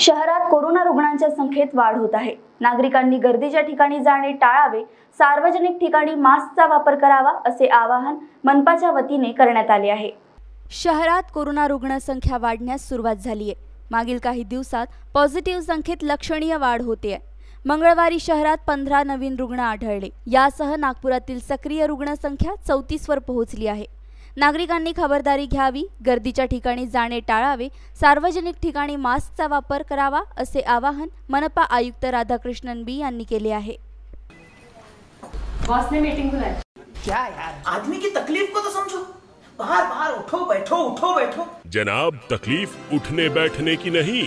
शहरात कोरोना रुग्णांच्या संख्येत वाढ होत आहे नागरिकांनी गर्दीच्या ठिकाणी जाणे टाळावे सार्वजनिक ठिकाणी मास्कचा वापर करावा असे आवाहन मनपाच्या वतीने करण्यात आले आहे शहरात कोरोना रुग्णसंख्या वाढण्यास सुरुवात झाली आहे मागील काही दिवसात पॉझिटिव्ह संख्येत लक्षणीय वाढ होते आहे मंगळवारी शहरात पंधरा नवीन रुग्ण आढळले यासह नागपुरातील सक्रिय रुग्णसंख्या चौतीसवर पोहोचली आहे नागरिकांनी खबरदारी घ्यावी गर्दीच्या ठिकाणी जाणे टाळावे सार्वजनिक ठिकाणी मास्कचा वापर करावा असे आवाहन मनपा आयुक्त राधाकृष्णन बी यांनी केले आहे जनाब तकलीफ उठने बैठने की नहीं